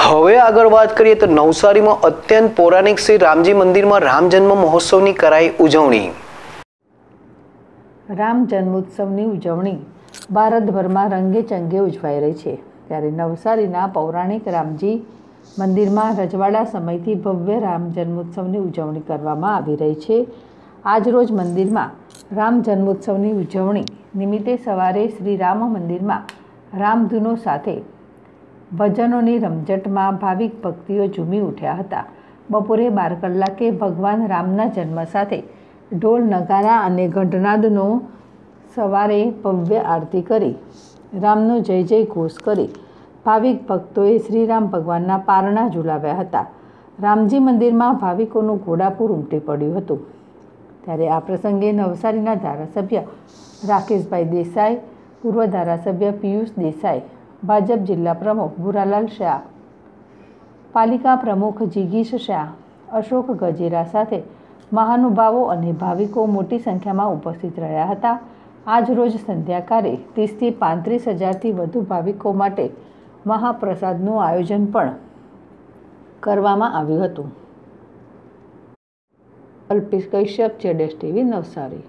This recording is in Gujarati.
હવે આગળ વાત કરીએ તો નવસારીમાં અત્યંત પૌરાણિક શ્રી રામજી મંદિરમાં રામ જન્મ મહોત્સવની કરાઈ ઉજવણી રામ જન્મોત્સવની ઉજવણી ભારતભરમાં રંગે ચંગે ઉજવાઈ રહી છે ત્યારે નવસારીના પૌરાણિક રામજી મંદિરમાં રજવાડા સમયથી ભવ્ય રામ જન્મોત્સવની ઉજવણી કરવામાં આવી રહી છે આજરોજ મંદિરમાં રામ જન્મોત્સવની ઉજવણી નિમિત્તે સવારે શ્રી રામ મંદિરમાં રામધૂનો સાથે ભજનોની રમઝટમાં ભાવિક ભક્તિઓ ઝૂમી ઉઠ્યા હતા બપોરે બાર કલાકે ભગવાન રામના જન્મ સાથે ઢોલ નગારા અને ઘંટનાદનો સવારે ભવ્ય આરતી કરી રામનો જય જય ઘોષ કરી ભાવિક ભક્તોએ શ્રીરામ ભગવાનના પારણા ઝુલાવ્યા હતા રામજી મંદિરમાં ભાવિકોનું ઘોડાપુર ઉમટી પડ્યું હતું ત્યારે આ પ્રસંગે નવસારીના ધારાસભ્ય રાકેશભાઈ દેસાઈ પૂર્વ ધારાસભ્ય પિયુષ દેસાઈ ભાજપ જિલ્લા પ્રમુખ ભૂરાલાલ શાહ પાલિકા પ્રમુખ જીગીશ શાહ અશોક ગજેરા સાથે મહાનુભાવો અને ભાવિકો મોટી સંખ્યામાં ઉપસ્થિત રહ્યા હતા આજ રોજ સંધ્યાકાળે ત્રીસથી પાંત્રીસ હજારથી વધુ ભાવિકો માટે મહાપ્રસાદનું આયોજન પણ કરવામાં આવ્યું હતું અલ્પેશ કશ્યપ જેડેશ ટીવી નવસારી